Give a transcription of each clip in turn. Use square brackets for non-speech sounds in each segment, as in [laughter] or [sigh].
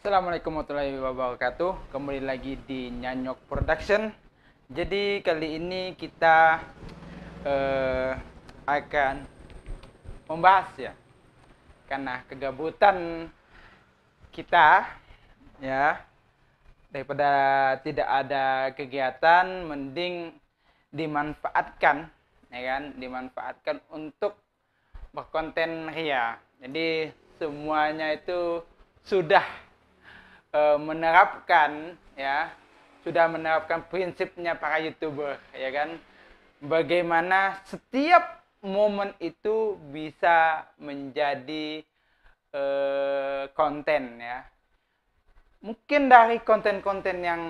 Assalamualaikum warahmatullahi wabarakatuh Kembali lagi di Nyanyok Production Jadi kali ini kita uh, akan membahas ya Karena kegabutan kita ya Daripada tidak ada kegiatan mending dimanfaatkan ya kan dimanfaatkan untuk berkonten ria jadi semuanya itu sudah e, menerapkan ya sudah menerapkan prinsipnya para youtuber ya kan bagaimana setiap momen itu bisa menjadi e, konten ya mungkin dari konten-konten yang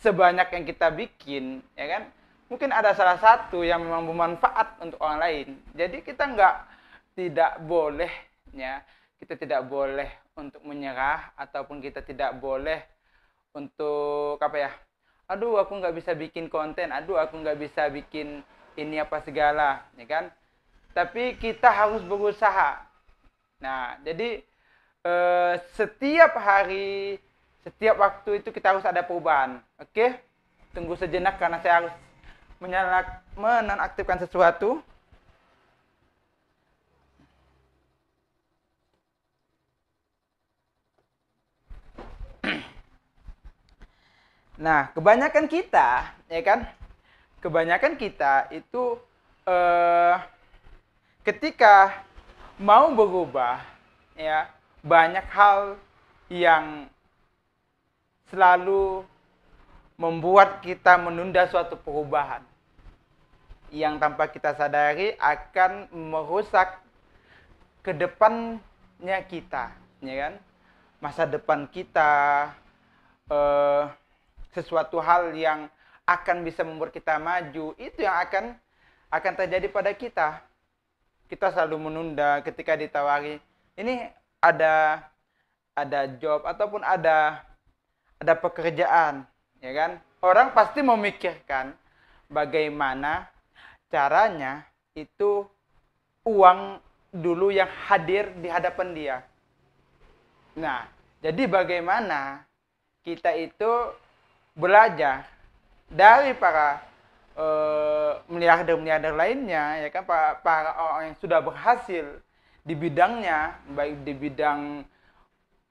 sebanyak yang kita bikin ya kan mungkin ada salah satu yang memang bermanfaat untuk orang lain jadi kita nggak tidak boleh ya kita tidak boleh untuk menyerah ataupun kita tidak boleh untuk apa ya aduh aku nggak bisa bikin konten aduh aku nggak bisa bikin ini apa segala ya kan tapi kita harus berusaha nah jadi eh, setiap hari setiap waktu itu kita harus ada perubahan oke tunggu sejenak karena saya harus menonaktifkan sesuatu Nah, kebanyakan kita, ya kan? Kebanyakan kita itu eh, ketika mau berubah, ya banyak hal yang selalu membuat kita menunda suatu perubahan yang tanpa kita sadari akan merusak kedepannya kita, ya kan? Masa depan kita, eh, sesuatu hal yang akan bisa membuat kita maju, itu yang akan akan terjadi pada kita. Kita selalu menunda ketika ditawari, ini ada ada job ataupun ada ada pekerjaan, ya kan? Orang pasti memikirkan bagaimana caranya itu uang dulu yang hadir di hadapan dia. Nah, jadi bagaimana kita itu belajar dari para eh, miliarder-miliarder lainnya ya kan para, para orang yang sudah berhasil di bidangnya baik di bidang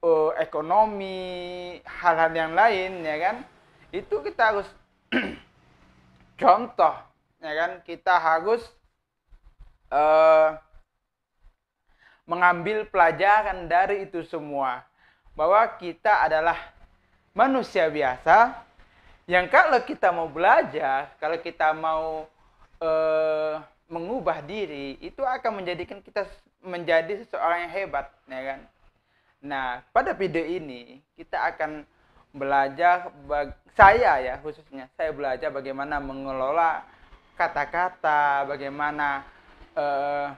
uh, ekonomi hal-hal yang lain ya kan itu kita harus [clears throat] contoh ya kan kita harus uh, mengambil pelajaran dari itu semua bahwa kita adalah manusia biasa yang kalau kita mau belajar, kalau kita mau uh, mengubah diri, itu akan menjadikan kita menjadi seseorang yang hebat, ya kan? Nah, pada video ini kita akan belajar saya ya khususnya saya belajar bagaimana mengelola kata-kata, bagaimana uh,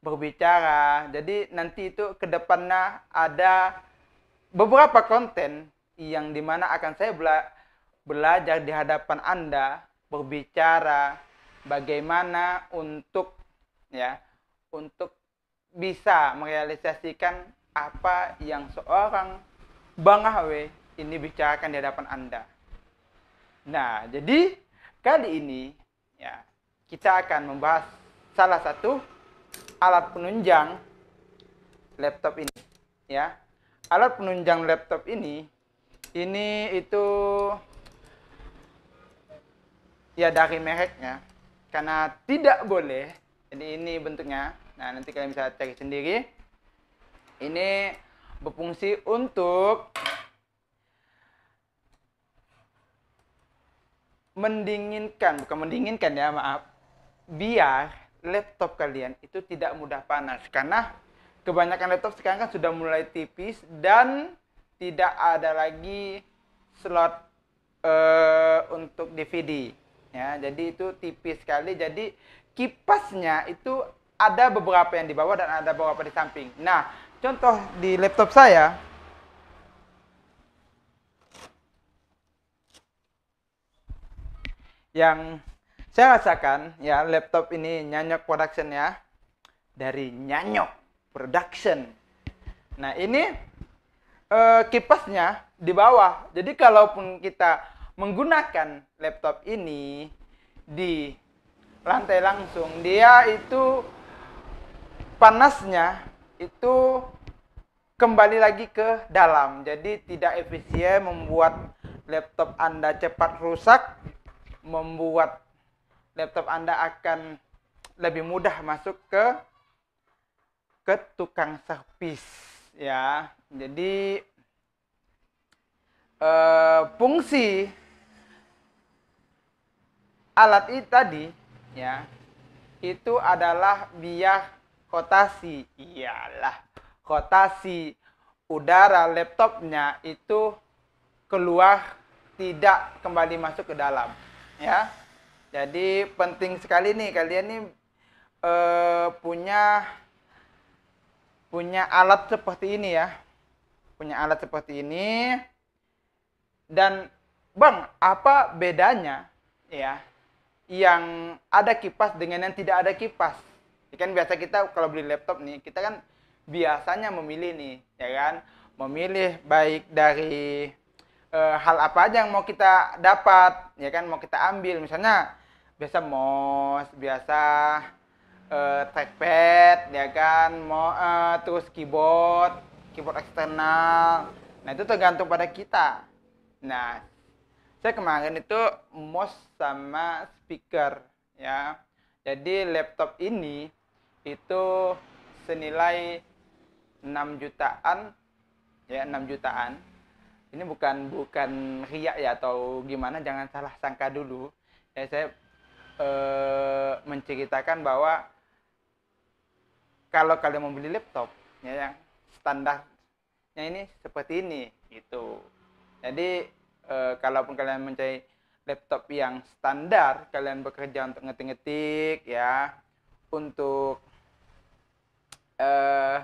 berbicara. Jadi nanti itu kedepannya ada beberapa konten yang dimana akan saya belajar belajar di hadapan Anda berbicara bagaimana untuk ya untuk bisa merealisasikan apa yang seorang Bang ini bicarakan di hadapan Anda. Nah, jadi kali ini ya kita akan membahas salah satu alat penunjang laptop ini ya. Alat penunjang laptop ini ini itu ya dari mereknya karena tidak boleh jadi ini bentuknya nah nanti kalian bisa cari sendiri ini berfungsi untuk mendinginkan bukan mendinginkan ya maaf biar laptop kalian itu tidak mudah panas karena kebanyakan laptop sekarang kan sudah mulai tipis dan tidak ada lagi slot uh, untuk DVD ya jadi itu tipis sekali jadi kipasnya itu ada beberapa yang di bawah dan ada beberapa di samping nah contoh di laptop saya yang saya rasakan ya laptop ini nyanyok production ya dari nyanyok production nah ini eh, kipasnya di bawah jadi kalaupun kita menggunakan laptop ini di lantai langsung dia itu panasnya itu kembali lagi ke dalam jadi tidak efisien membuat laptop anda cepat rusak membuat laptop anda akan lebih mudah masuk ke ke tukang servis ya jadi eh, fungsi alat itu tadi ya itu adalah biah kotasi iyalah kotasi udara laptopnya itu keluar tidak kembali masuk ke dalam ya jadi penting sekali nih kalian nih eh, punya punya alat seperti ini ya punya alat seperti ini dan bang apa bedanya ya yang ada kipas dengan yang tidak ada kipas. Ya kan biasa kita kalau beli laptop nih, kita kan biasanya memilih nih, ya kan? Memilih baik dari e, hal apa aja yang mau kita dapat, ya kan? Mau kita ambil, misalnya biasa mouse, biasa e, trackpad, ya kan? Mau e, eh, terus keyboard, keyboard eksternal. Nah itu tergantung pada kita. Nah, saya kemarin itu mouse sama speaker ya. Jadi laptop ini itu senilai 6 jutaan ya 6 jutaan. Ini bukan bukan riak ya atau gimana jangan salah sangka dulu. Ya saya eh, menceritakan bahwa kalau kalian membeli laptop ya yang standarnya ini seperti ini gitu. Jadi eh, kalaupun kalian mencari laptop yang standar kalian bekerja untuk ngetik-ngetik ya untuk eh,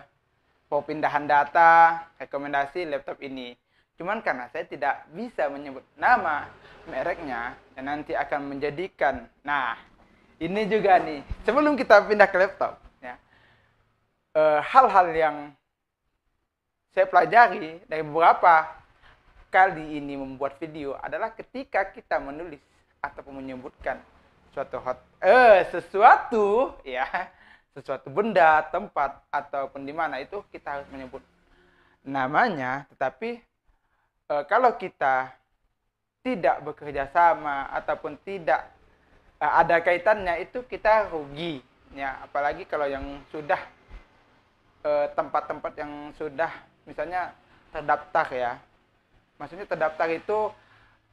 pindahan data rekomendasi laptop ini cuman karena saya tidak bisa menyebut nama mereknya dan nanti akan menjadikan nah ini juga nih sebelum kita pindah ke laptop ya eh, hal-hal uh, yang saya pelajari dari beberapa kali ini membuat video adalah ketika kita menulis ataupun menyebutkan suatu hot eh sesuatu ya sesuatu benda, tempat ataupun di mana itu kita harus menyebut namanya, tetapi e, kalau kita tidak bekerja sama ataupun tidak e, ada kaitannya itu kita rugi ya, apalagi kalau yang sudah eh, tempat-tempat yang sudah misalnya terdaftar ya maksudnya terdaftar itu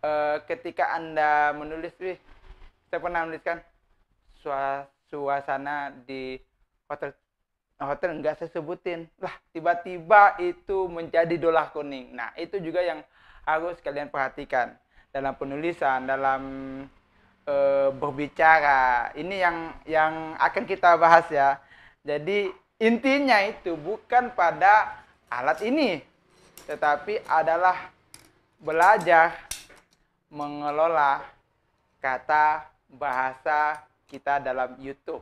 e, ketika anda menulis sih saya pernah menuliskan suasana di hotel nah, hotel enggak saya sebutin lah tiba-tiba itu menjadi dolah kuning nah itu juga yang harus kalian perhatikan dalam penulisan dalam e, berbicara ini yang yang akan kita bahas ya jadi intinya itu bukan pada alat ini tetapi adalah belajar mengelola kata bahasa kita dalam YouTube.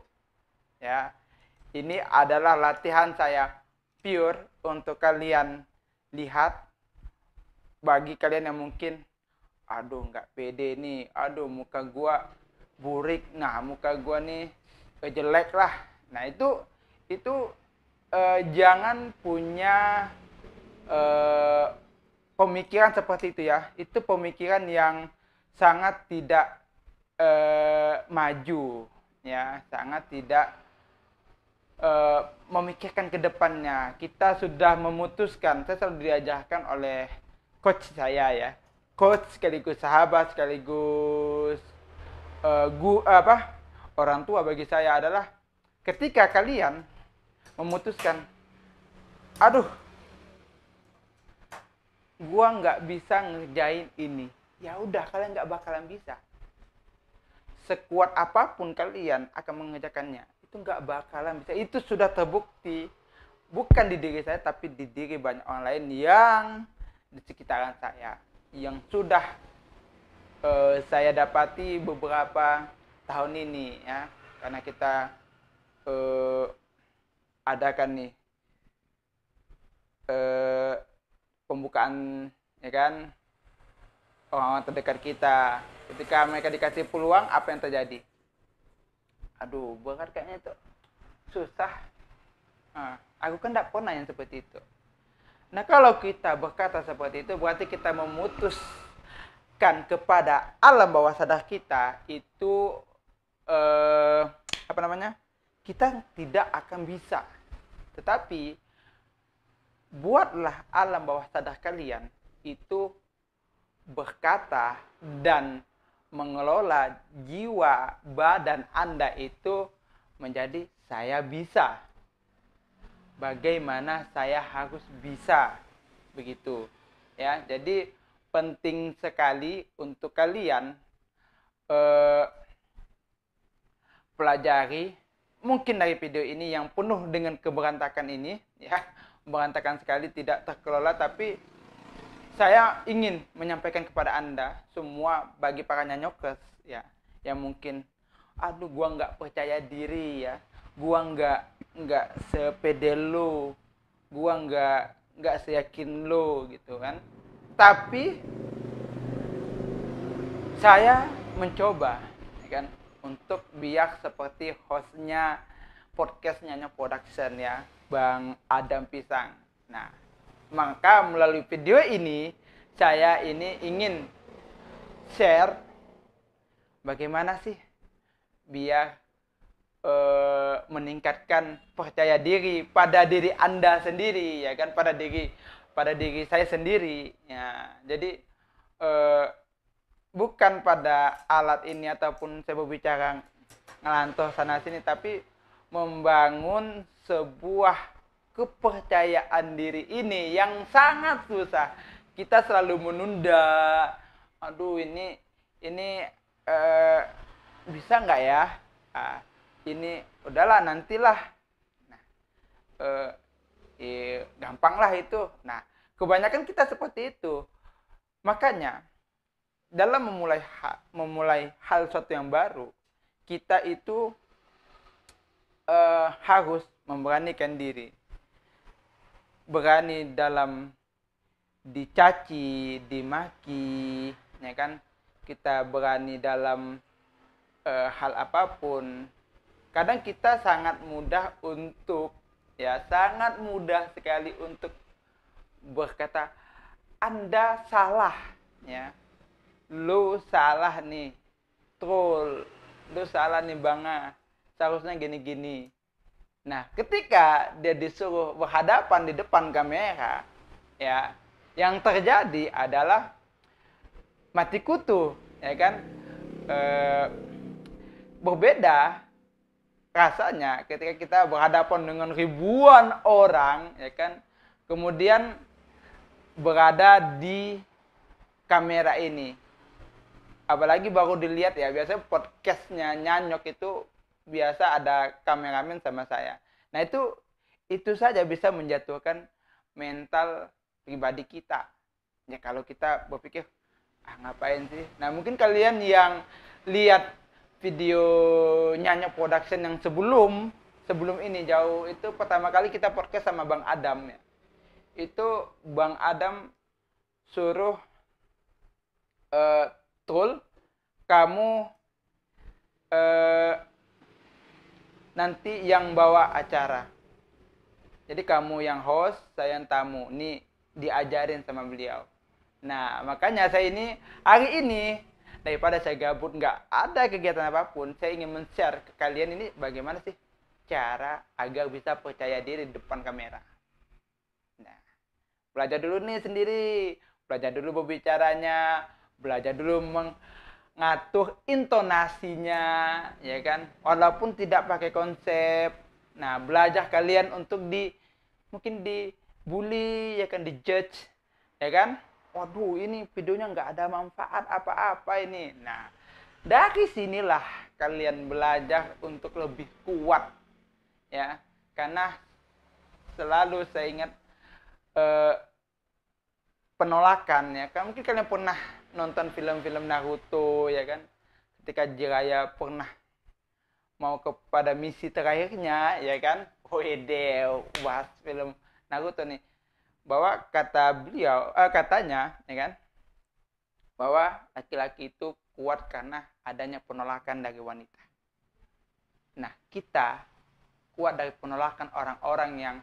Ya. Ini adalah latihan saya pure untuk kalian lihat bagi kalian yang mungkin aduh nggak pede nih, aduh muka gua burik, nah muka gua nih jelek lah. Nah itu itu eh, jangan punya eh, pemikiran seperti itu ya, itu pemikiran yang sangat tidak eh, maju, ya, sangat tidak eh, memikirkan ke depannya. Kita sudah memutuskan, saya selalu diajarkan oleh coach saya ya, coach sekaligus sahabat sekaligus eh, gu apa orang tua bagi saya adalah ketika kalian memutuskan, aduh gua nggak bisa ngerjain ini ya udah kalian nggak bakalan bisa sekuat apapun kalian akan mengerjakannya itu nggak bakalan bisa itu sudah terbukti bukan di diri saya tapi di diri banyak orang lain yang di sekitaran saya yang sudah uh, saya dapati beberapa tahun ini ya karena kita uh, adakan nih uh, pembukaan ya kan orang-orang terdekat kita ketika mereka dikasih peluang apa yang terjadi aduh berat kayaknya itu susah nah, aku kan tidak pernah yang seperti itu nah kalau kita berkata seperti itu berarti kita memutuskan kepada alam bawah sadar kita itu eh, apa namanya kita tidak akan bisa tetapi buatlah alam bawah sadar kalian itu berkata dan mengelola jiwa badan Anda itu menjadi saya bisa. Bagaimana saya harus bisa begitu. Ya, jadi penting sekali untuk kalian eh, pelajari mungkin dari video ini yang penuh dengan keberantakan ini ya berantakan sekali, tidak terkelola, tapi saya ingin menyampaikan kepada Anda semua bagi para nyanyokers ya, yang mungkin aduh gua nggak percaya diri ya, gua nggak nggak sepede lo, gua nggak nggak seyakin lo gitu kan. Tapi saya mencoba ya kan untuk biar seperti hostnya podcastnya Production ya Bang Adam Pisang. Nah, maka melalui video ini saya ini ingin share bagaimana sih biar e, meningkatkan percaya diri pada diri Anda sendiri ya kan pada diri pada diri saya sendiri ya. Jadi e, bukan pada alat ini ataupun saya berbicara ngelantur sana sini tapi membangun sebuah kepercayaan diri ini yang sangat susah. Kita selalu menunda. Aduh ini ini eh, bisa nggak ya? Ah, ini udahlah nantilah. Nah, eh, eh, gampang itu. Nah, kebanyakan kita seperti itu. Makanya dalam memulai hal, memulai hal suatu yang baru, kita itu eh, harus memberanikan diri berani dalam dicaci dimaki ya kan kita berani dalam e, hal apapun kadang kita sangat mudah untuk ya sangat mudah sekali untuk berkata anda salah ya lu salah nih troll lu salah nih banga seharusnya gini-gini Nah, ketika dia disuruh berhadapan di depan kamera, ya, yang terjadi adalah mati kutu, ya kan? E, berbeda rasanya ketika kita berhadapan dengan ribuan orang, ya kan? Kemudian berada di kamera ini. Apalagi baru dilihat ya, biasanya podcastnya nyanyok itu biasa ada kameramen sama saya nah itu itu saja bisa menjatuhkan mental pribadi kita ya kalau kita berpikir ah ngapain sih nah mungkin kalian yang lihat video nyanyi production yang sebelum sebelum ini jauh itu pertama kali kita podcast sama bang Adam ya itu bang Adam suruh uh, eh, tool kamu eh, nanti yang bawa acara. Jadi kamu yang host, saya yang tamu. Ini diajarin sama beliau. Nah, makanya saya ini hari ini daripada saya gabut nggak ada kegiatan apapun, saya ingin men-share ke kalian ini bagaimana sih cara agar bisa percaya diri di depan kamera. Nah, belajar dulu nih sendiri, belajar dulu berbicaranya, belajar dulu meng ngatur intonasinya ya kan walaupun tidak pakai konsep nah belajar kalian untuk di mungkin dibully ya kan dijudge ya kan waduh ini videonya nggak ada manfaat apa-apa ini nah dari sinilah kalian belajar untuk lebih kuat ya karena selalu saya ingat eh, penolakan ya kan mungkin kalian pernah nonton film-film Naruto ya kan ketika Jiraya pernah mau kepada misi terakhirnya ya kan wede bahas film Naruto nih bahwa kata beliau eh, katanya ya kan bahwa laki-laki itu kuat karena adanya penolakan dari wanita nah kita kuat dari penolakan orang-orang yang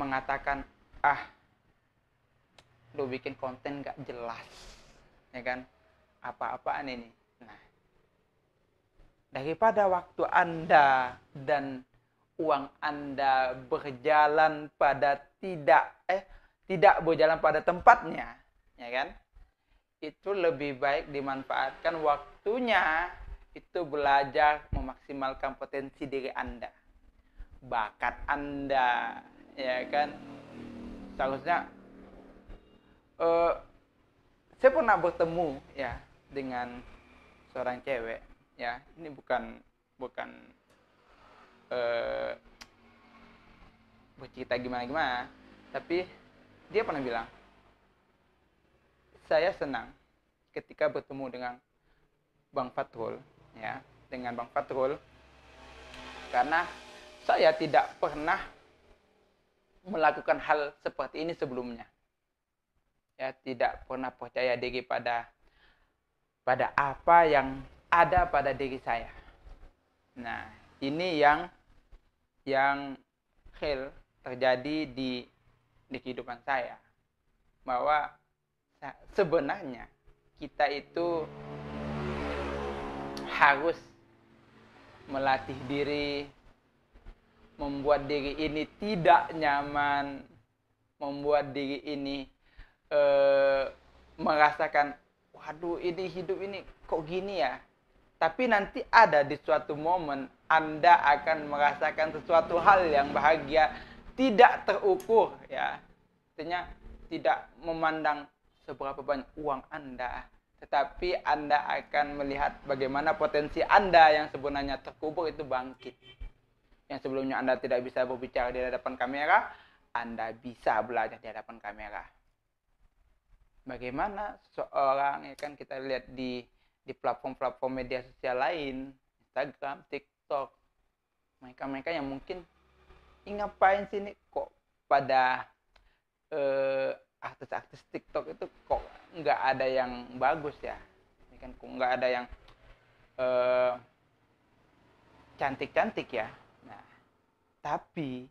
mengatakan ah lu bikin konten gak jelas ya kan apa-apaan ini nah daripada waktu anda dan uang anda berjalan pada tidak eh tidak berjalan pada tempatnya ya kan itu lebih baik dimanfaatkan waktunya itu belajar memaksimalkan potensi diri anda bakat anda ya kan seharusnya uh, saya pernah bertemu ya dengan seorang cewek ya ini bukan bukan uh, bercerita gimana gimana tapi dia pernah bilang saya senang ketika bertemu dengan Bang Fatul ya dengan Bang Fatul karena saya tidak pernah melakukan hal seperti ini sebelumnya ya tidak pernah percaya diri pada pada apa yang ada pada diri saya. Nah, ini yang yang khil terjadi di di kehidupan saya bahwa sebenarnya kita itu harus melatih diri membuat diri ini tidak nyaman membuat diri ini e, merasakan waduh ini hidup ini kok gini ya tapi nanti ada di suatu momen Anda akan merasakan sesuatu hal yang bahagia tidak terukur ya artinya tidak memandang seberapa banyak uang Anda tetapi Anda akan melihat bagaimana potensi Anda yang sebenarnya terkubur itu bangkit yang sebelumnya Anda tidak bisa berbicara di hadapan kamera Anda bisa belajar di hadapan kamera bagaimana seseorang ya kan kita lihat di di platform-platform media sosial lain Instagram TikTok mereka-mereka yang mungkin ngapain sih ini kok pada artis eh, artis-artis TikTok itu kok nggak ada yang bagus ya ini ya kan kok nggak ada yang cantik eh, cantik-cantik ya nah tapi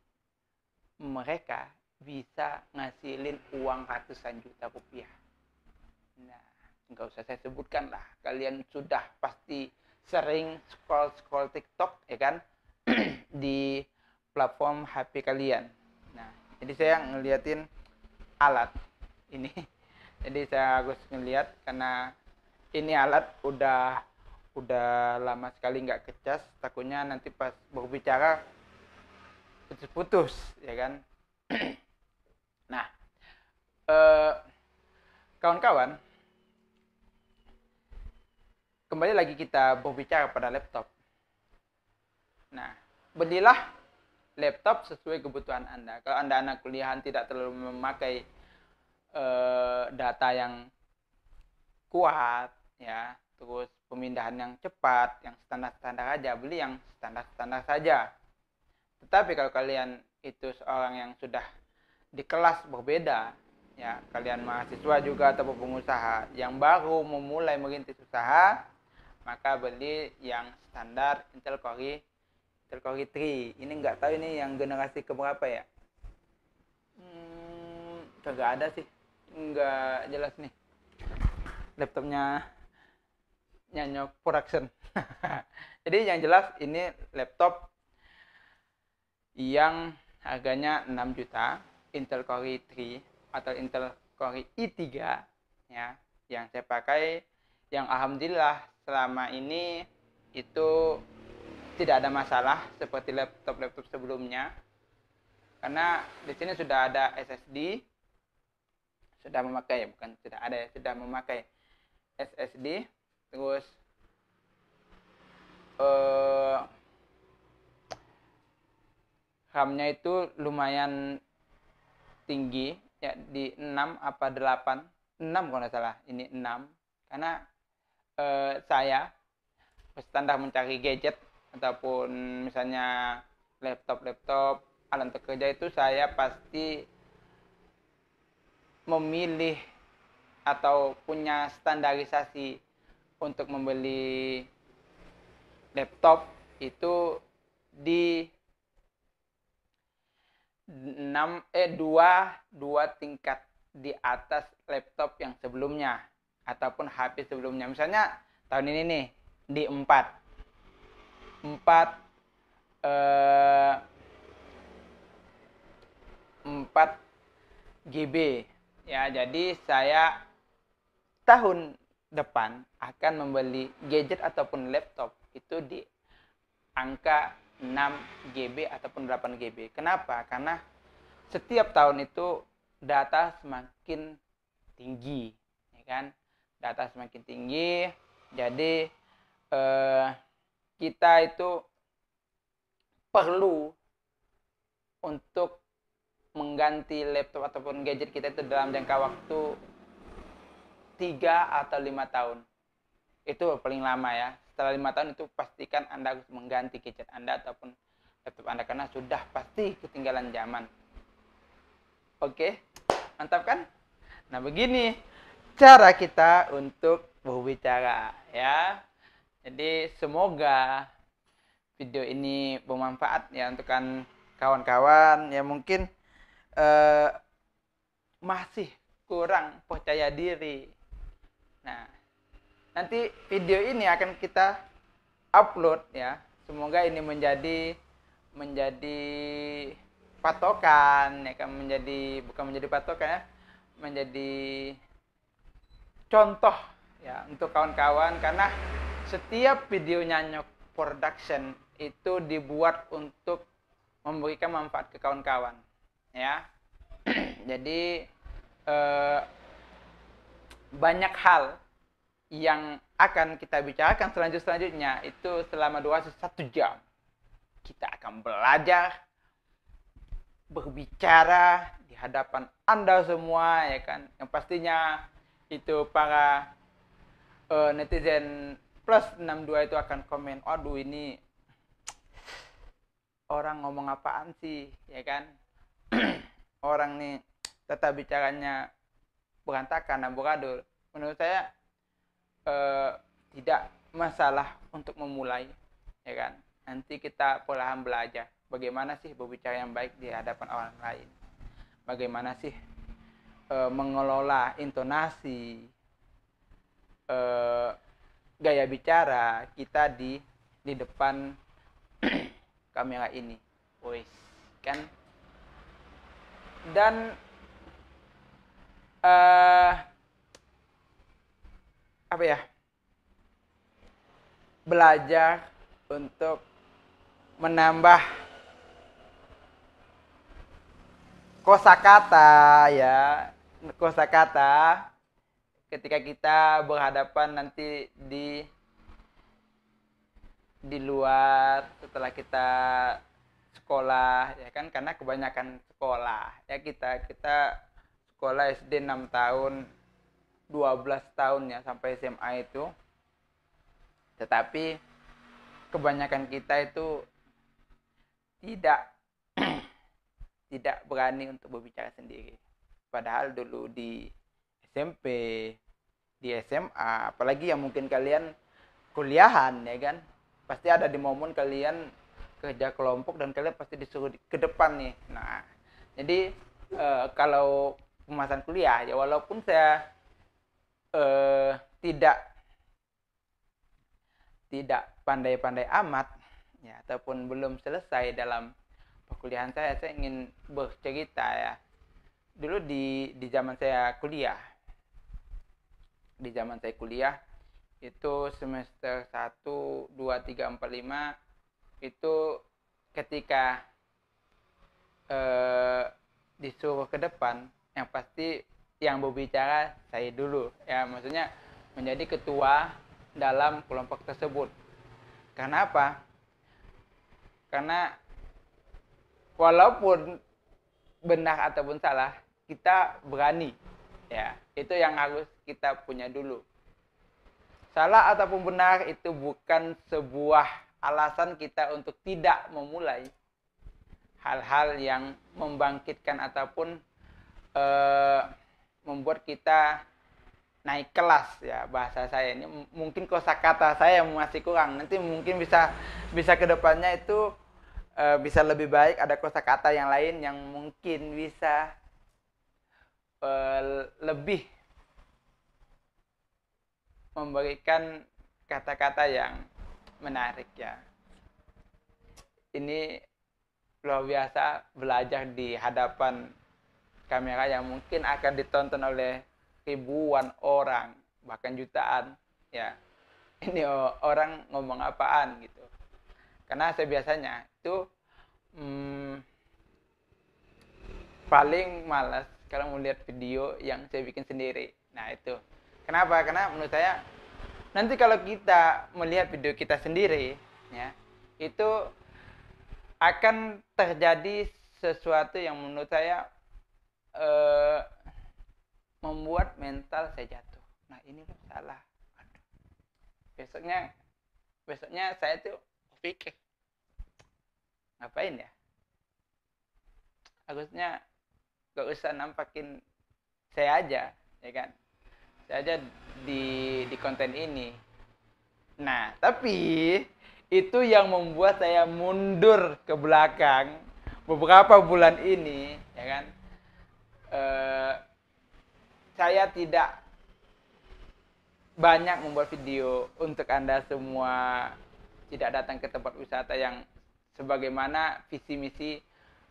mereka bisa ngasilin uang ratusan juta rupiah Nah, nggak usah saya sebutkan lah. Kalian sudah pasti sering scroll-scroll TikTok, ya kan? [clears throat] di platform HP kalian. Nah, jadi saya ngeliatin alat ini. [laughs] Jadi saya harus ngeliat karena ini alat udah udah lama sekali nggak kecas takutnya nanti pas berbicara putus-putus ya kan [clears throat] nah eh, kawan-kawan kembali lagi kita berbicara pada laptop. Nah, belilah laptop sesuai kebutuhan Anda. Kalau Anda anak kuliah tidak terlalu memakai uh, data yang kuat, ya, terus pemindahan yang cepat, yang standar-standar aja, beli yang standar-standar saja. Tetapi kalau kalian itu seorang yang sudah di kelas berbeda, ya, kalian mahasiswa juga atau pengusaha yang baru memulai merintis usaha, maka beli yang standar Intel Core Intel Core 3 ini nggak tahu ini yang generasi keberapa ya hmm, kagak ada sih nggak jelas nih laptopnya nyanyok production [laughs] jadi yang jelas ini laptop yang harganya 6 juta Intel Core i3 atau Intel Core i3 ya yang saya pakai yang alhamdulillah selama ini itu tidak ada masalah seperti laptop-laptop sebelumnya karena di sini sudah ada SSD sudah memakai bukan sudah ada ya sudah memakai SSD terus eh, RAM-nya itu lumayan tinggi ya di 6 apa 8 6 kalau nggak salah ini 6 karena Eh, saya standar mencari gadget ataupun misalnya laptop-laptop alat untuk kerja itu saya pasti memilih atau punya standarisasi untuk membeli laptop itu di 6 eh 2 2 tingkat di atas laptop yang sebelumnya ataupun habis sebelumnya. Misalnya tahun ini nih di 4. 4 eh 4 GB. Ya, jadi saya tahun depan akan membeli gadget ataupun laptop itu di angka 6 GB ataupun 8 GB. Kenapa? Karena setiap tahun itu data semakin tinggi, ya kan? data semakin tinggi jadi eh, kita itu perlu untuk mengganti laptop ataupun gadget kita itu dalam jangka waktu 3 atau lima tahun itu paling lama ya setelah lima tahun itu pastikan anda harus mengganti gadget anda ataupun laptop anda karena sudah pasti ketinggalan zaman oke mantap kan nah begini cara kita untuk berbicara ya. Jadi semoga video ini bermanfaat ya untuk kan kawan-kawan yang mungkin uh, masih kurang percaya diri. Nah, nanti video ini akan kita upload ya. Semoga ini menjadi menjadi patokan ya kan menjadi bukan menjadi patokan ya menjadi contoh ya untuk kawan-kawan karena setiap video nyanyok production itu dibuat untuk memberikan manfaat ke kawan-kawan ya [clears throat] jadi eh, banyak hal yang akan kita bicarakan selanjutnya itu selama dua satu jam kita akan belajar berbicara di hadapan anda semua ya kan yang pastinya itu para uh, netizen plus 62 itu akan komen aduh ini orang ngomong apaan sih ya kan [clears throat] orang nih tetap bicaranya berantakan dan beradul. menurut saya uh, tidak masalah untuk memulai ya kan nanti kita perlahan belajar bagaimana sih berbicara yang baik di hadapan orang lain bagaimana sih e, mengelola intonasi e, gaya bicara kita di di depan [clears throat] kamera ini wis kan dan e, apa ya belajar untuk menambah kosakata ya Kosa kata ketika kita berhadapan nanti di di luar setelah kita sekolah ya kan karena kebanyakan sekolah ya kita kita sekolah SD 6 tahun 12 tahun ya sampai SMA itu tetapi kebanyakan kita itu tidak [clears throat] tidak berani untuk berbicara sendiri padahal dulu di SMP di SMA apalagi yang mungkin kalian kuliahan ya kan pasti ada di momen kalian kerja kelompok dan kalian pasti disuruh ke depan nih nah jadi e, kalau pemasan kuliah ya walaupun saya e, tidak tidak pandai-pandai amat ya ataupun belum selesai dalam perkuliahan saya saya ingin bercerita ya dulu di di zaman saya kuliah di zaman saya kuliah itu semester 1 2 3 4 5 itu ketika eh, disuruh ke depan yang pasti yang berbicara saya dulu ya maksudnya menjadi ketua dalam kelompok tersebut karena apa karena walaupun benar ataupun salah kita berani. Ya, itu yang harus kita punya dulu. Salah ataupun benar itu bukan sebuah alasan kita untuk tidak memulai hal-hal yang membangkitkan ataupun eh, membuat kita naik kelas ya bahasa saya ini mungkin kosakata saya masih kurang nanti mungkin bisa bisa kedepannya itu e, bisa lebih baik ada kosakata yang lain yang mungkin bisa Eh, lebih memberikan kata-kata yang menarik ya. Ini luar biasa belajar di hadapan kamera yang mungkin akan ditonton oleh ribuan orang bahkan jutaan ya ini orang ngomong apaan gitu karena saya biasanya itu hmm, paling malas kalau mau lihat video yang saya bikin sendiri nah itu kenapa karena menurut saya nanti kalau kita melihat video kita sendiri ya itu akan terjadi sesuatu yang menurut saya eh, membuat mental saya jatuh nah ini kan salah Aduh. besoknya besoknya saya tuh pikir ngapain ya Agusnya gak usah nampakin saya aja ya kan saya aja di di konten ini nah tapi itu yang membuat saya mundur ke belakang beberapa bulan ini ya kan e, saya tidak banyak membuat video untuk anda semua tidak datang ke tempat wisata yang sebagaimana visi misi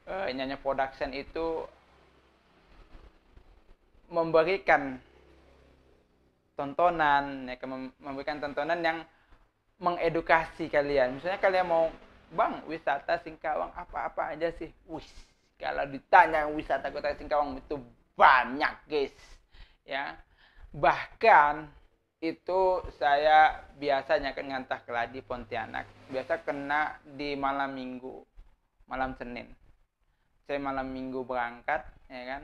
e, eh, nyanyi production itu memberikan tontonan, ya, memberikan tontonan yang mengedukasi kalian. Misalnya kalian mau, bang wisata Singkawang apa-apa aja sih? Wis, kalau ditanya wisata kota Singkawang itu banyak guys, ya. Bahkan itu saya biasanya kan ngantah ke Ladi Pontianak, biasa kena di malam minggu, malam Senin. Saya malam minggu berangkat, ya kan,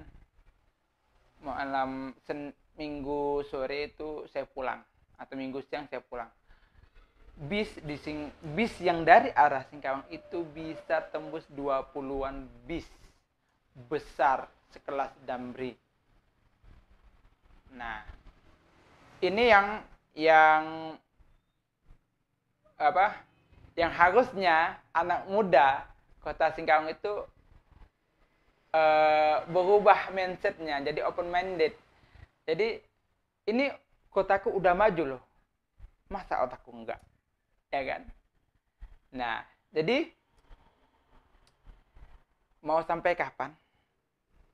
malam sen, minggu sore itu saya pulang atau minggu siang saya pulang bis di sing bis yang dari arah Singkawang itu bisa tembus 20-an bis besar sekelas Damri. Nah, ini yang yang apa? Yang harusnya anak muda kota Singkawang itu Eh, berubah mindsetnya jadi open minded jadi ini kotaku udah maju loh masa otakku enggak ya kan nah jadi mau sampai kapan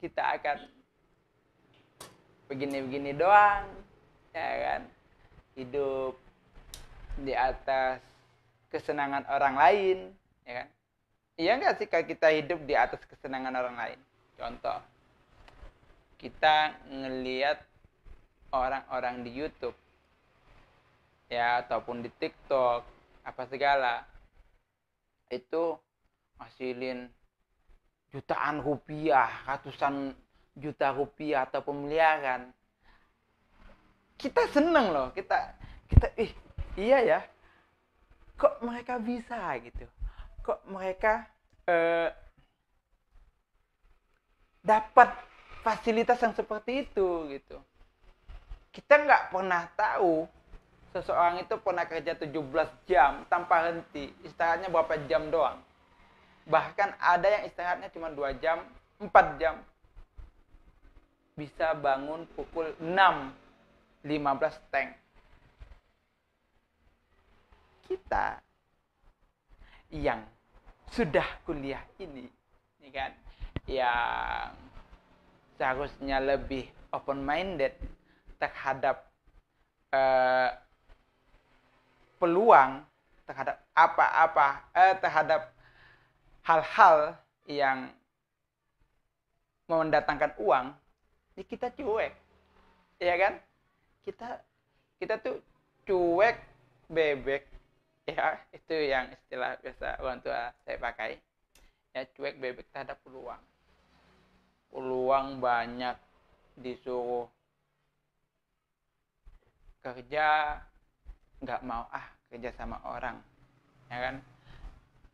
kita akan begini-begini doang ya kan hidup di atas kesenangan orang lain ya kan Iya nggak sih kalau kita hidup di atas kesenangan orang lain? Contoh, kita ngeliat orang-orang di YouTube, ya ataupun di TikTok, apa segala, itu ngasilin jutaan rupiah, ratusan juta rupiah atau pemeliharaan. Kita seneng loh, kita kita ih iya ya, kok mereka bisa gitu kok mereka uh, dapat fasilitas yang seperti itu gitu kita nggak pernah tahu seseorang itu pernah kerja 17 jam tanpa henti istirahatnya berapa jam doang bahkan ada yang istirahatnya cuma dua jam empat jam bisa bangun pukul 6 15 tank kita yang sudah kuliah ini ya kan yang seharusnya lebih open minded terhadap uh, peluang terhadap apa-apa uh, terhadap hal-hal yang mendatangkan uang ya kita cuek ya kan kita kita tuh cuek bebek ya itu yang istilah biasa orang tua saya pakai ya cuek bebek tak ada peluang peluang banyak disuruh kerja nggak mau ah kerja sama orang ya kan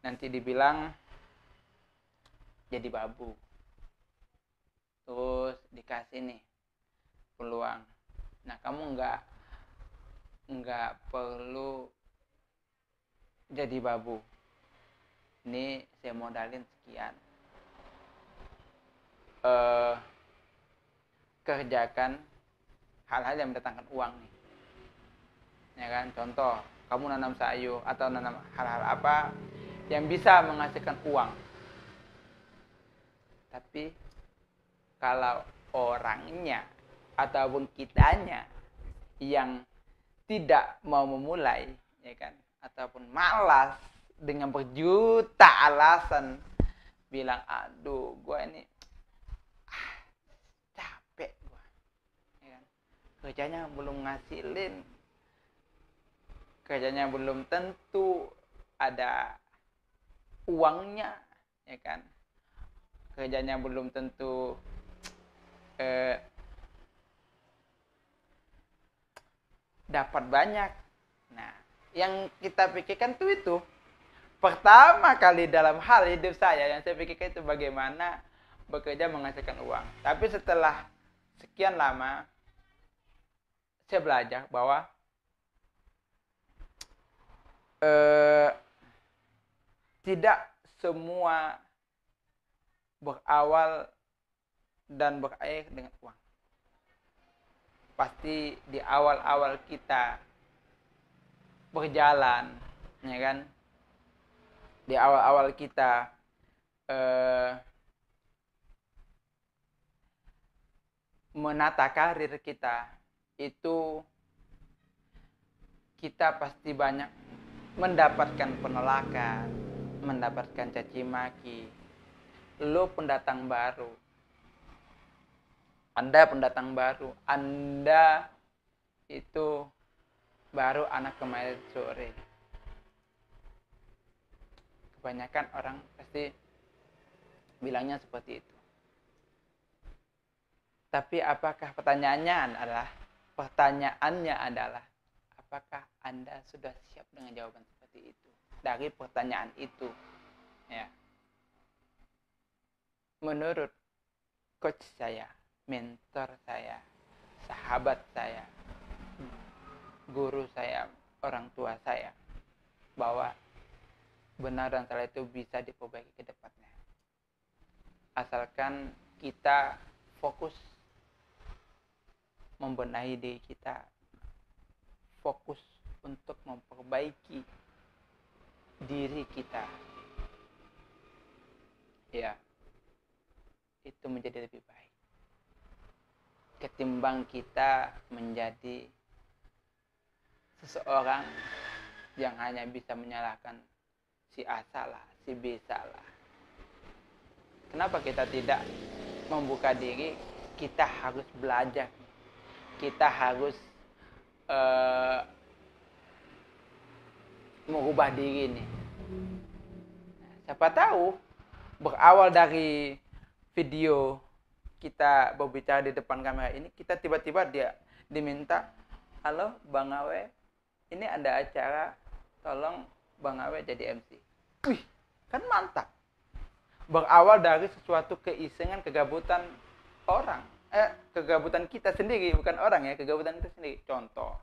nanti dibilang jadi babu terus dikasih nih peluang nah kamu nggak nggak perlu jadi babu ini saya modalin sekian uh, kerjakan hal-hal yang mendatangkan uang nih ya kan contoh kamu nanam sayur atau nanam hal-hal apa yang bisa menghasilkan uang tapi kalau orangnya ataupun kitanya yang tidak mau memulai ya kan ataupun malas dengan berjuta alasan bilang aduh gue ini ah, capek gue ya kan? kerjanya belum ngasilin kerjanya belum tentu ada uangnya ya kan kerjanya belum tentu eh, dapat banyak yang kita pikirkan tuh itu pertama kali dalam hal hidup saya yang saya pikirkan itu bagaimana bekerja menghasilkan uang. Tapi setelah sekian lama saya belajar bahwa eh, tidak semua berawal dan berakhir dengan uang. Pasti di awal-awal kita berjalan ya kan di awal-awal kita eh, menata karir kita itu kita pasti banyak mendapatkan penolakan, mendapatkan caci maki. Lo pendatang baru. Anda pendatang baru. Anda itu baru anak kemarin sore kebanyakan orang pasti bilangnya seperti itu tapi apakah pertanyaannya adalah pertanyaannya adalah apakah anda sudah siap dengan jawaban seperti itu dari pertanyaan itu ya menurut coach saya mentor saya sahabat saya guru saya, orang tua saya, bahwa benar dan salah itu bisa diperbaiki ke depannya. Asalkan kita fokus membenahi diri kita, fokus untuk memperbaiki diri kita. Ya, itu menjadi lebih baik ketimbang kita menjadi seseorang yang hanya bisa menyalahkan si A salah, si B salah. Kenapa kita tidak membuka diri? Kita harus belajar. Kita harus uh, mengubah diri ini. siapa tahu berawal dari video kita berbicara di depan kamera ini, kita tiba-tiba dia diminta, halo Bang Awe, ini ada acara tolong Bang Awe jadi MC. Wih, kan mantap. Berawal dari sesuatu keisengan kegabutan orang. Eh, kegabutan kita sendiri, bukan orang ya, kegabutan kita sendiri. Contoh,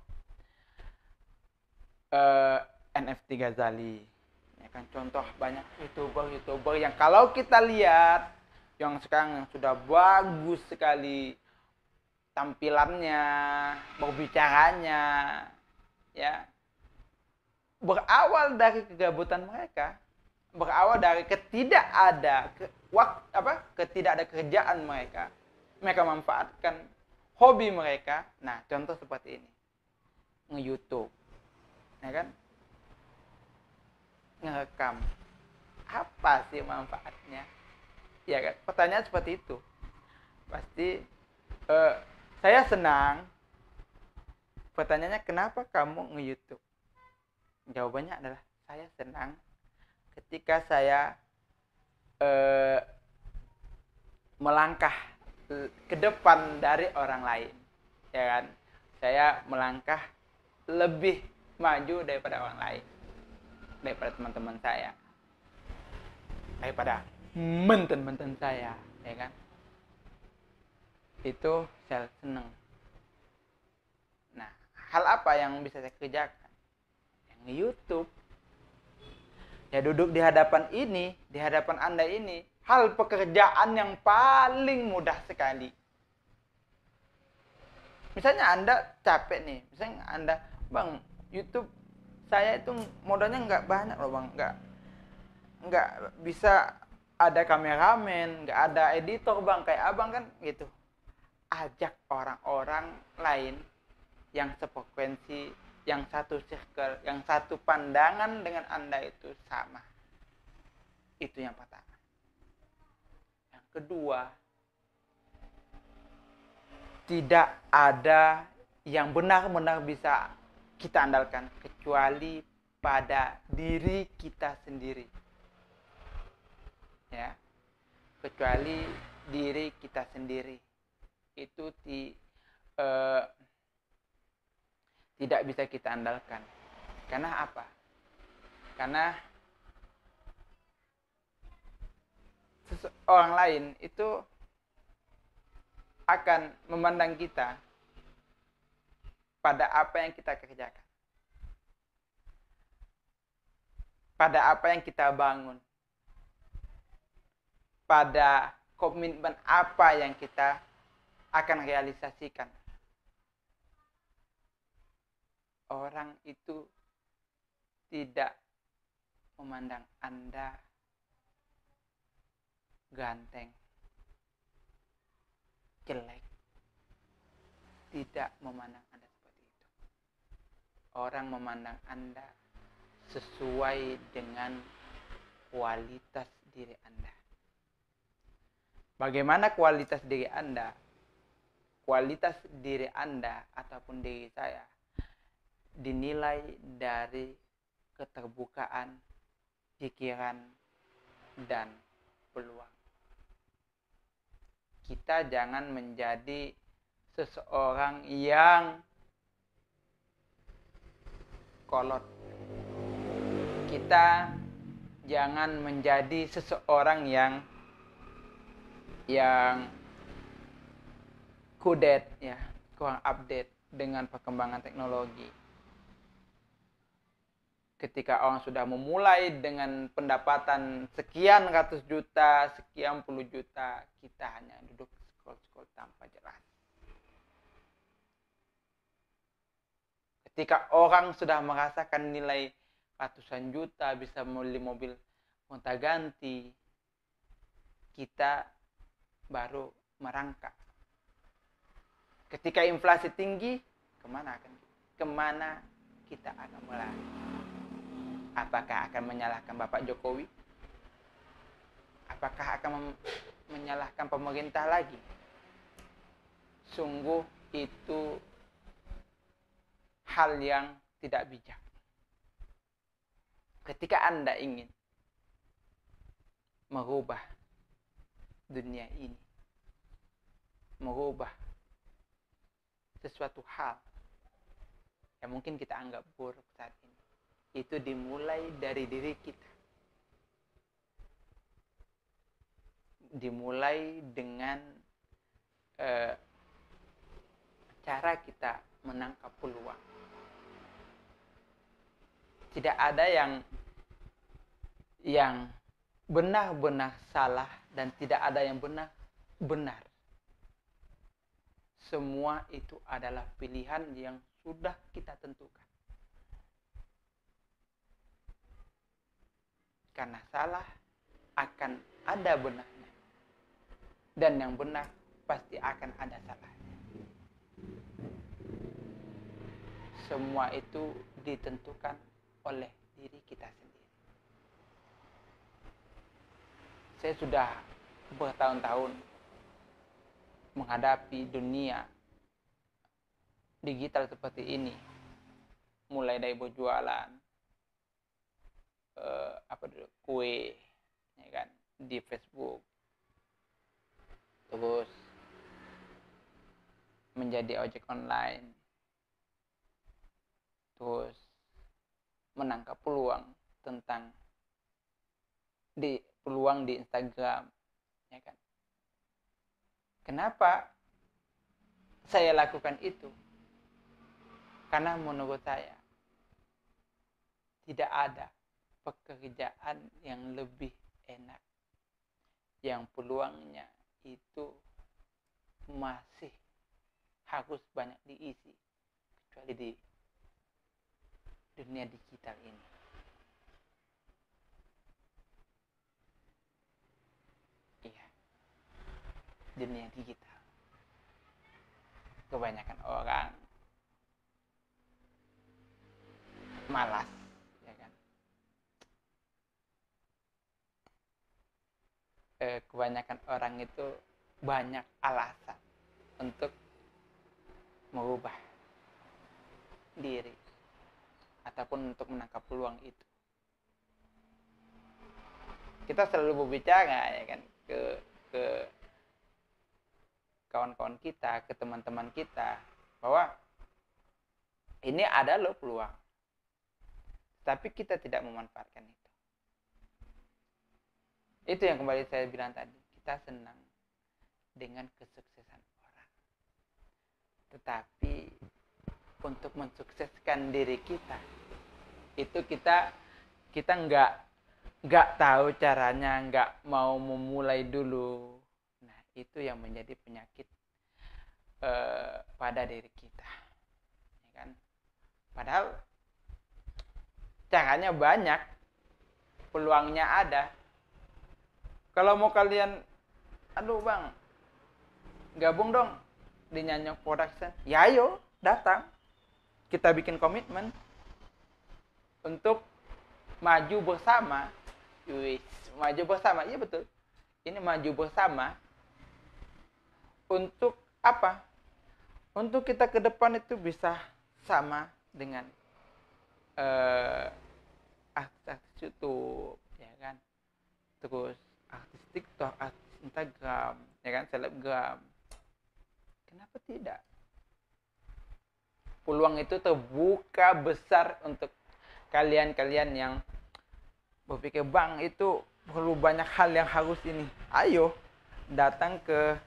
uh, eh, NFT Ghazali. Ya kan contoh banyak youtuber-youtuber yang kalau kita lihat yang sekarang sudah bagus sekali tampilannya, berbicaranya, ya berawal dari kegabutan mereka, berawal dari ada ke, wak, apa ada kerjaan mereka, mereka manfaatkan hobi mereka. Nah, contoh seperti ini. Nge-YouTube. Ya kan? Ngerekam. Apa sih manfaatnya? Ya kan? Pertanyaan seperti itu. Pasti uh, saya senang pertanyaannya kenapa kamu nge-youtube jawabannya adalah saya senang ketika saya eh, melangkah ke depan dari orang lain ya kan saya melangkah lebih maju daripada orang lain daripada teman-teman saya daripada menten-menten saya ya kan itu saya senang hal apa yang bisa saya kerjakan? Yang YouTube. Ya duduk di hadapan ini, di hadapan Anda ini, hal pekerjaan yang paling mudah sekali. Misalnya Anda capek nih, misalnya Anda, Bang, YouTube saya itu modalnya nggak banyak loh bang, nggak nggak bisa ada kameramen, nggak ada editor bang kayak abang kan gitu. Ajak orang-orang lain yang sefrekuensi, yang satu circle, yang satu pandangan dengan Anda itu sama. Itu yang pertama. Yang kedua, tidak ada yang benar-benar bisa kita andalkan kecuali pada diri kita sendiri. Ya. Kecuali diri kita sendiri. Itu di eh, tidak bisa kita andalkan. Karena apa? Karena orang lain itu akan memandang kita pada apa yang kita kerjakan. Pada apa yang kita bangun. Pada komitmen apa yang kita akan realisasikan. orang itu tidak memandang Anda ganteng, jelek, tidak memandang Anda seperti itu. Orang memandang Anda sesuai dengan kualitas diri Anda. Bagaimana kualitas diri Anda? Kualitas diri Anda ataupun diri saya dinilai dari keterbukaan pikiran dan peluang. Kita jangan menjadi seseorang yang kolot. Kita jangan menjadi seseorang yang yang kudet ya, kurang update dengan perkembangan teknologi ketika orang sudah memulai dengan pendapatan sekian ratus juta, sekian puluh juta, kita hanya duduk scroll-scroll tanpa jelas. Ketika orang sudah merasakan nilai ratusan juta bisa membeli mobil gonta ganti, kita baru merangkak. Ketika inflasi tinggi, kemana akan kemana kita akan melari? apakah akan menyalahkan Bapak Jokowi? Apakah akan menyalahkan pemerintah lagi? Sungguh itu hal yang tidak bijak. Ketika Anda ingin merubah dunia ini, merubah sesuatu hal yang mungkin kita anggap buruk tadi itu dimulai dari diri kita. Dimulai dengan eh, cara kita menangkap peluang. Tidak ada yang yang benar-benar salah dan tidak ada yang benar benar. Semua itu adalah pilihan yang sudah kita tentukan. karena salah akan ada benarnya. Dan yang benar pasti akan ada salahnya. Semua itu ditentukan oleh diri kita sendiri. Saya sudah bertahun-tahun menghadapi dunia digital seperti ini. Mulai dari berjualan, uh, apa dulu kue ya kan di Facebook terus menjadi ojek online terus menangkap peluang tentang di peluang di Instagram ya kan kenapa saya lakukan itu karena menurut saya tidak ada pekerjaan yang lebih enak yang peluangnya itu masih harus banyak diisi kecuali di dunia digital ini iya dunia digital kebanyakan orang malas eh, kebanyakan orang itu banyak alasan untuk mengubah diri ataupun untuk menangkap peluang itu. Kita selalu berbicara ya kan ke ke kawan-kawan kita, ke teman-teman kita bahwa ini ada loh peluang. Tapi kita tidak memanfaatkan itu itu yang kembali saya bilang tadi kita senang dengan kesuksesan orang tetapi untuk mensukseskan diri kita itu kita kita nggak nggak tahu caranya nggak mau memulai dulu nah itu yang menjadi penyakit uh, pada diri kita ya kan padahal caranya banyak peluangnya ada kalau mau kalian, aduh bang, gabung dong di Nyanyok Production. Ya ayo, datang. Kita bikin komitmen untuk maju bersama. Wih, maju bersama. Iya betul. Ini maju bersama untuk apa? Untuk kita ke depan itu bisa sama dengan eh uh, akses YouTube ya kan. Terus artis TikTok, artis Instagram, ya kan, selebgram. Kenapa tidak? Peluang itu terbuka besar untuk kalian-kalian yang berpikir bang itu perlu banyak hal yang harus ini. Ayo datang ke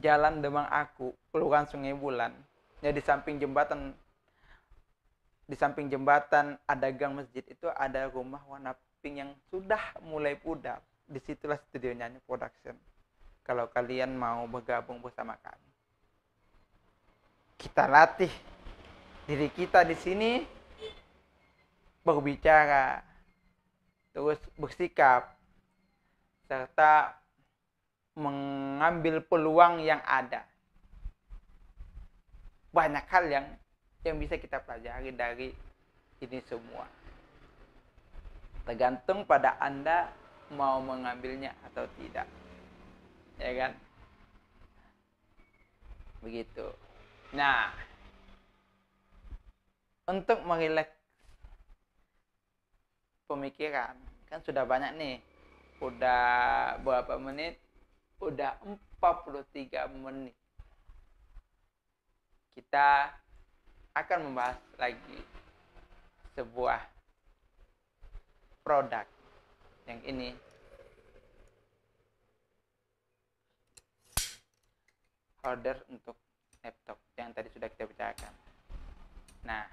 Jalan Demang Aku, Kelurahan Sungai Bulan. Ya di samping jembatan di samping jembatan ada gang masjid itu ada rumah warna pink yang sudah mulai pudar disitulah studio nyanyi production kalau kalian mau bergabung bersama kami kita latih diri kita di sini berbicara terus bersikap serta mengambil peluang yang ada banyak hal yang yang bisa kita pelajari dari ini semua tergantung pada anda mau mengambilnya atau tidak ya kan begitu nah untuk merileks pemikiran kan sudah banyak nih udah berapa menit udah 43 menit kita akan membahas lagi sebuah produk yang ini holder untuk laptop yang tadi sudah kita bicarakan nah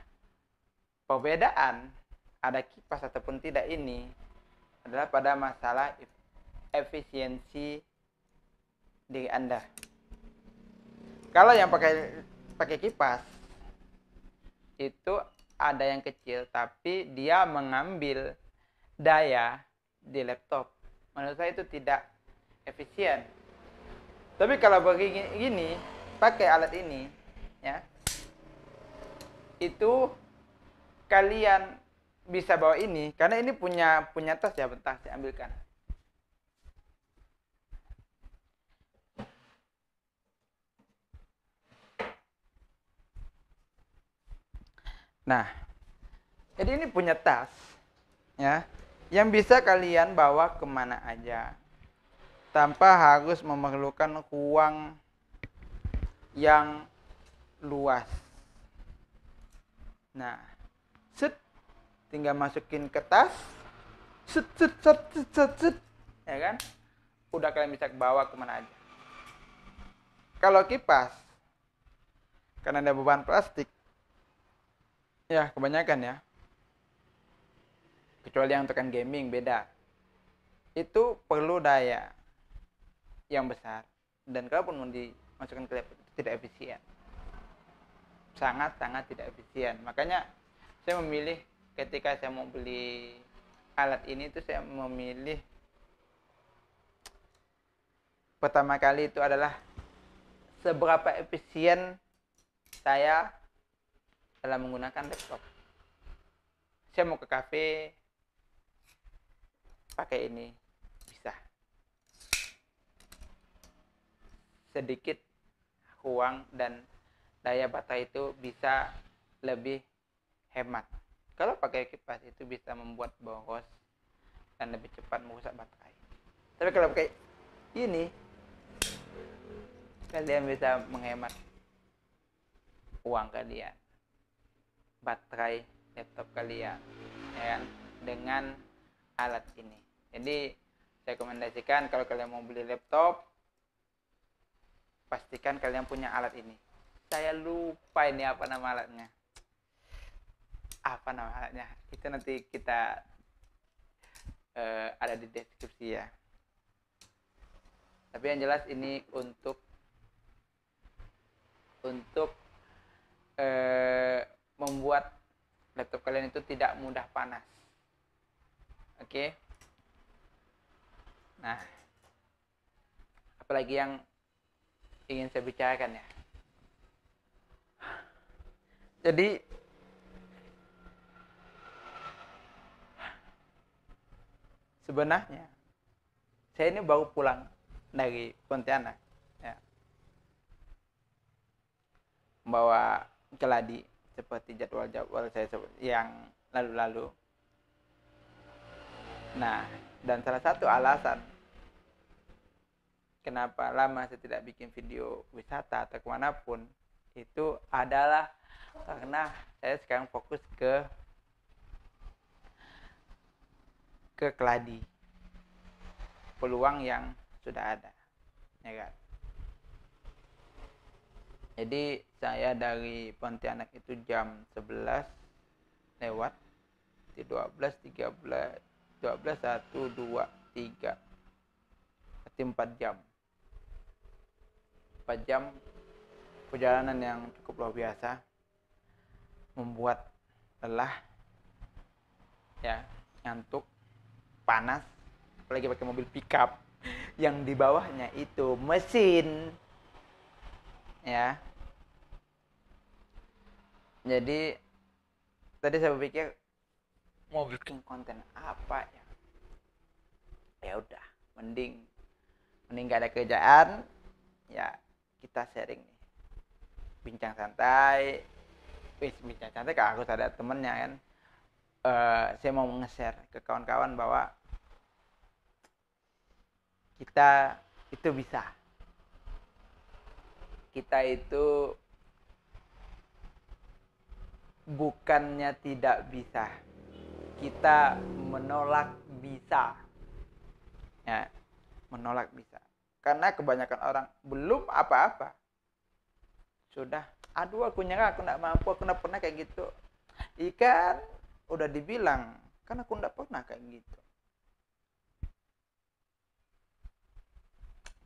perbedaan ada kipas ataupun tidak ini adalah pada masalah efisiensi diri Anda. Kalau yang pakai pakai kipas itu ada yang kecil tapi dia mengambil daya di laptop. Menurut saya itu tidak efisien. Tapi kalau begini pakai alat ini ya itu kalian bisa bawa ini karena ini punya punya tas ya bentar saya ambilkan. Nah, jadi ini punya tas ya yang bisa kalian bawa kemana aja tanpa harus memerlukan uang yang luas. Nah, set tinggal masukin ke tas, set set set set set, set. ya kan? Udah kalian bisa bawa kemana aja. Kalau kipas, karena ada beban plastik, ya kebanyakan ya kecuali yang tekan gaming beda itu perlu daya yang besar dan kalaupun mau dimasukkan ke laptop itu tidak efisien sangat sangat tidak efisien makanya saya memilih ketika saya mau beli alat ini itu saya memilih pertama kali itu adalah seberapa efisien saya dalam menggunakan laptop saya mau ke kafe pakai ini bisa sedikit uang dan daya baterai itu bisa lebih hemat kalau pakai kipas itu bisa membuat boros dan lebih cepat merusak baterai tapi kalau pakai ini kalian bisa menghemat uang kalian baterai laptop kalian ya kan? dengan alat ini jadi saya rekomendasikan kalau kalian mau beli laptop pastikan kalian punya alat ini. Saya lupa ini apa nama alatnya. Apa nama alatnya? Itu nanti kita uh, ada di deskripsi ya. Tapi yang jelas ini untuk untuk uh, membuat laptop kalian itu tidak mudah panas. Oke. Okay? Nah, apalagi yang ingin saya bicarakan ya. Jadi sebenarnya saya ini baru pulang dari Pontianak ya. membawa keladi seperti jadwal-jadwal saya yang lalu-lalu nah dan salah satu alasan kenapa lama saya tidak bikin video wisata atau pun itu adalah karena saya sekarang fokus ke ke keladi peluang yang sudah ada ya kan jadi saya dari Pontianak itu jam 11 lewat di 12 13 12 1 2 3 berarti 4 jam 4 jam perjalanan yang cukup luar biasa membuat lelah ya ngantuk panas apalagi pakai mobil pickup yang di bawahnya itu mesin ya jadi tadi saya berpikir mau bikin konten apa ya ya udah mending mending gak ada kerjaan ya kita sharing nih bincang santai wis bincang santai kak saya ada temennya kan uh, saya mau nge-share ke kawan-kawan bahwa kita itu bisa kita itu bukannya tidak bisa kita menolak bisa. Ya, menolak bisa. Karena kebanyakan orang belum apa-apa sudah aduh aku nyerah aku tidak mampu aku tidak pernah kayak gitu ikan udah dibilang kan aku tidak pernah kayak gitu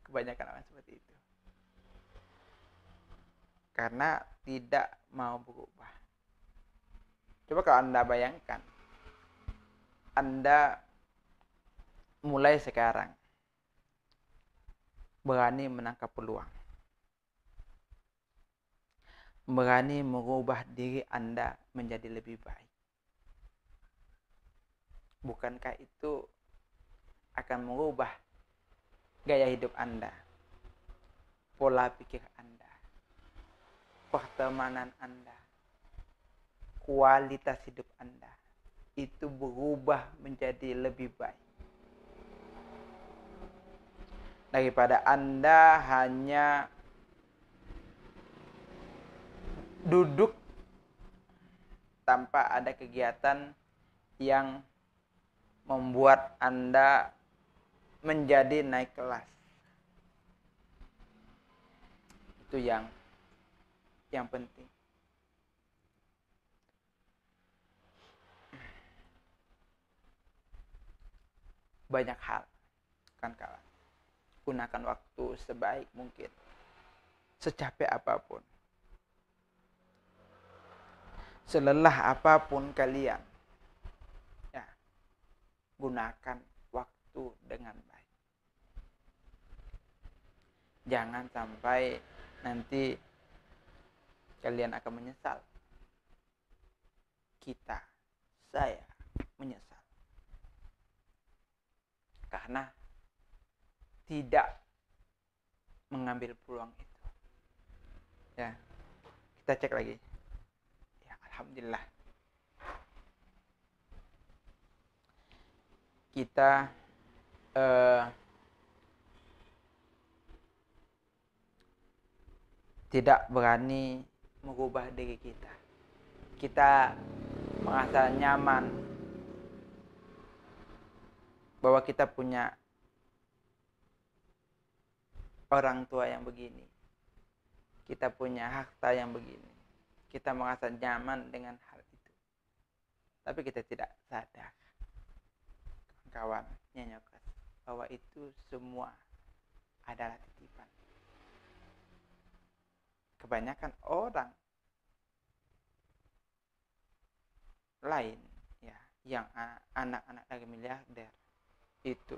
kebanyakan orang seperti itu karena tidak mau berubah coba kalau anda bayangkan anda mulai sekarang berani menangkap peluang. Berani mengubah diri Anda menjadi lebih baik. Bukankah itu akan mengubah gaya hidup Anda, pola pikir Anda, pertemanan Anda, kualitas hidup Anda? itu berubah menjadi lebih baik. Daripada Anda hanya duduk tanpa ada kegiatan yang membuat Anda menjadi naik kelas. Itu yang yang penting. banyak hal kan kawan gunakan waktu sebaik mungkin secapek apapun selelah apapun kalian ya gunakan waktu dengan baik jangan sampai nanti kalian akan menyesal kita saya menyesal karena tidak mengambil peluang itu. Ya. Kita cek lagi. Ya, alhamdulillah. Kita uh, tidak berani mengubah diri kita. Kita merasa nyaman bahwa kita punya orang tua yang begini. Kita punya harta yang begini. Kita merasa nyaman dengan hal itu. Tapi kita tidak sadar. Kawan, nyanyokos. Bahwa itu semua adalah titipan. Kebanyakan orang lain ya yang anak-anak dari miliarder itu.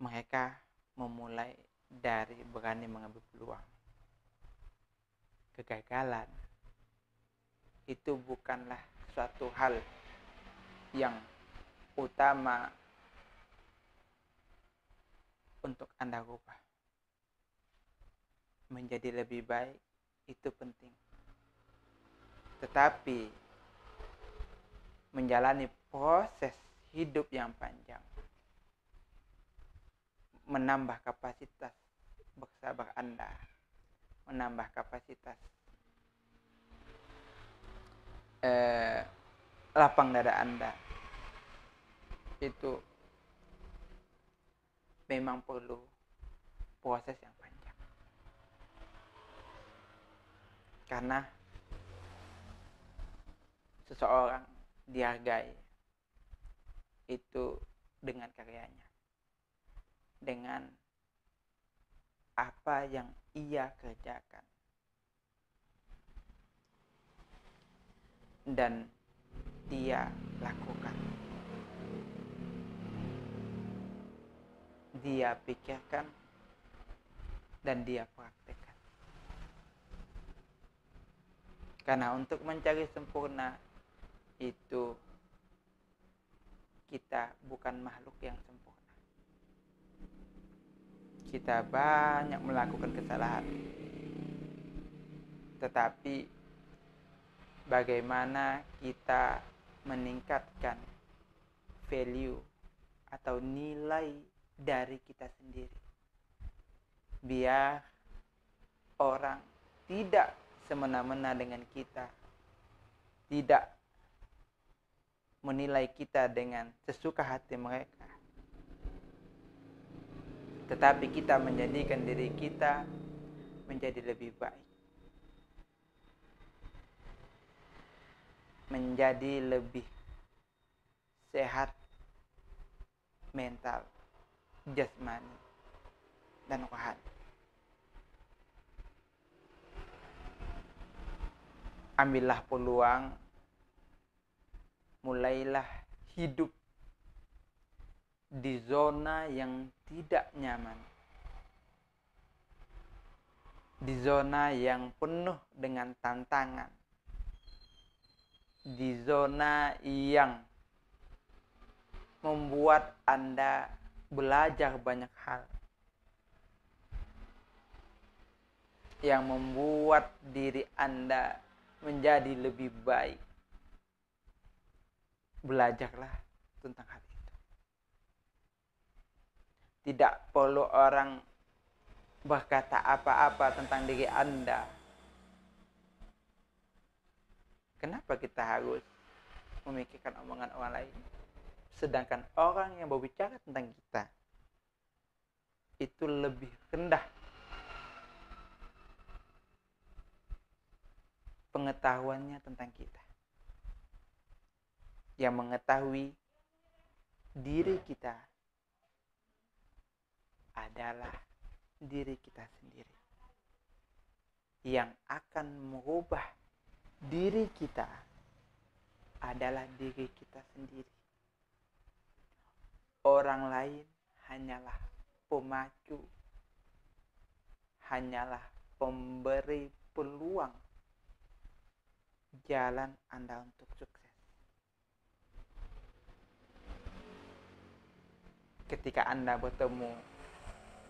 Mereka memulai dari berani mengambil peluang. Kegagalan itu bukanlah suatu hal yang utama untuk Anda rubah. Menjadi lebih baik itu penting. Tetapi menjalani proses hidup yang panjang menambah kapasitas bersabar Anda, menambah kapasitas eh, lapang dada Anda. Itu memang perlu proses yang panjang. Karena seseorang dihargai itu dengan karyanya dengan apa yang ia kerjakan dan dia lakukan dia pikirkan dan dia praktekkan karena untuk mencari sempurna itu kita bukan makhluk yang sempurna. Kita banyak melakukan kesalahan. Tetapi bagaimana kita meningkatkan value atau nilai dari kita sendiri. Biar orang tidak semena-mena dengan kita. Tidak menilai kita dengan sesuka hati mereka. Tetapi kita menjadikan diri kita menjadi lebih baik. Menjadi lebih sehat mental, jasmani, dan rohani. Ambillah peluang mulailah hidup di zona yang tidak nyaman, di zona yang penuh dengan tantangan, di zona yang membuat Anda belajar banyak hal, yang membuat diri Anda menjadi lebih baik belajarlah tentang hal itu. Tidak perlu orang berkata apa-apa tentang diri Anda. Kenapa kita harus memikirkan omongan orang lain? Sedangkan orang yang berbicara tentang kita itu lebih rendah pengetahuannya tentang kita yang mengetahui diri kita adalah diri kita sendiri yang akan mengubah diri kita adalah diri kita sendiri. Orang lain hanyalah pemacu, hanyalah pemberi peluang jalan Anda untuk sukses. ketika Anda bertemu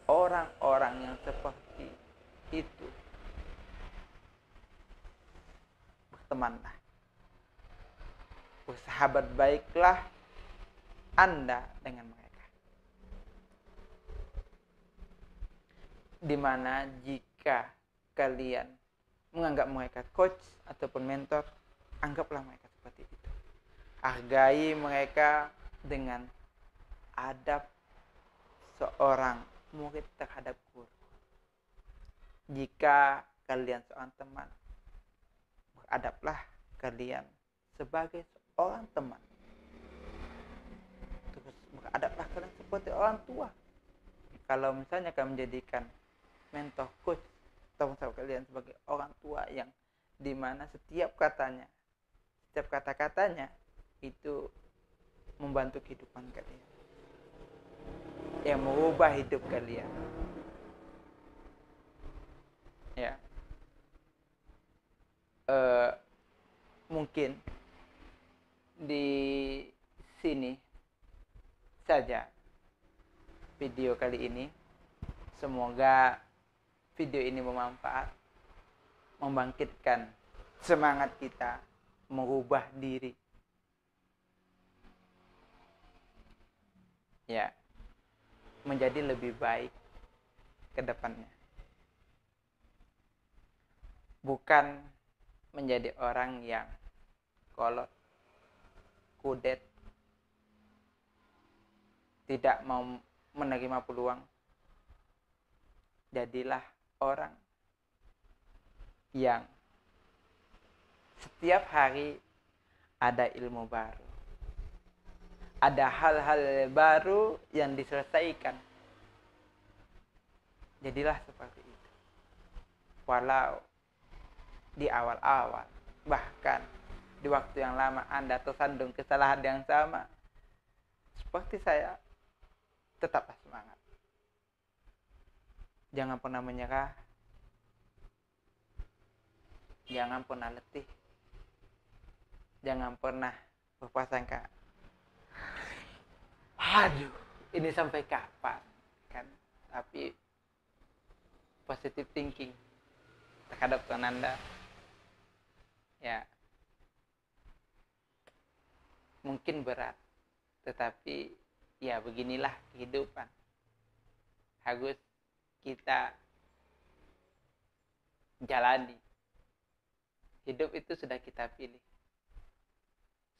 orang-orang yang seperti itu bertemanlah bersahabat baiklah Anda dengan mereka dimana jika kalian menganggap mereka coach ataupun mentor anggaplah mereka seperti itu hargai mereka dengan adab seorang murid terhadap guru. Jika kalian seorang teman, beradaplah kalian sebagai seorang teman. Terus beradaplah kalian seperti orang tua. Kalau misalnya kalian menjadikan mentor coach teman sahabat kalian sebagai orang tua yang dimana setiap katanya, setiap kata-katanya itu membantu kehidupan kalian yang mengubah hidup kalian. Ya. Uh, mungkin di sini saja video kali ini. Semoga video ini bermanfaat, membangkitkan semangat kita, mengubah diri. Ya. Yeah menjadi lebih baik ke depannya. Bukan menjadi orang yang kolot, kudet, tidak mau menerima peluang. Jadilah orang yang setiap hari ada ilmu baru ada hal-hal baru yang diselesaikan. Jadilah seperti itu. Walau di awal-awal, bahkan di waktu yang lama Anda tersandung kesalahan yang sama, seperti saya, tetaplah semangat. Jangan pernah menyerah. Jangan pernah letih. Jangan pernah berpasangka aduh ini sampai kapan kan tapi positive thinking terhadap Tuhan Anda ya mungkin berat tetapi ya beginilah kehidupan harus kita jalani hidup itu sudah kita pilih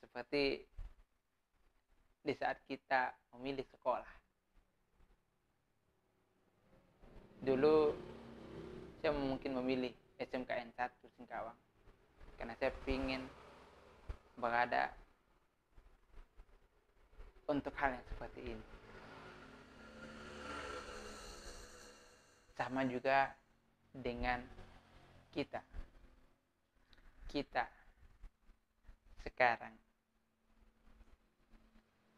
seperti di saat kita memilih sekolah. Dulu saya mungkin memilih SMKN 1 Singkawang karena saya ingin berada untuk hal yang seperti ini. Sama juga dengan kita. Kita sekarang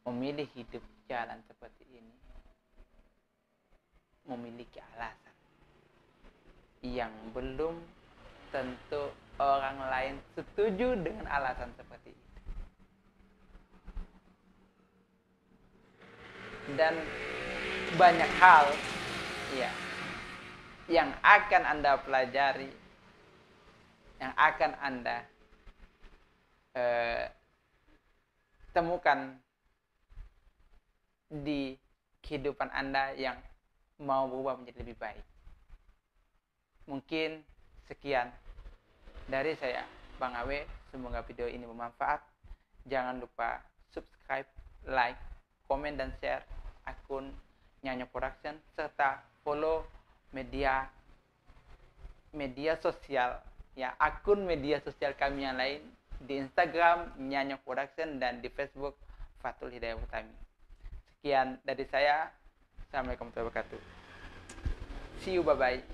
memilih hidup jalan seperti ini memiliki alasan yang belum tentu orang lain setuju dengan alasan seperti itu. Dan banyak hal ya yang akan Anda pelajari yang akan Anda eh, temukan di kehidupan Anda yang mau berubah menjadi lebih baik. Mungkin sekian dari saya, Bang Awe. Semoga video ini bermanfaat. Jangan lupa subscribe, like, komen, dan share akun Nyanyo Production serta follow media media sosial ya akun media sosial kami yang lain di Instagram Nyanyo Production dan di Facebook Fatul Hidayah Utami. Sekian dari saya. Assalamualaikum warahmatullahi wabarakatuh. See you, bye-bye.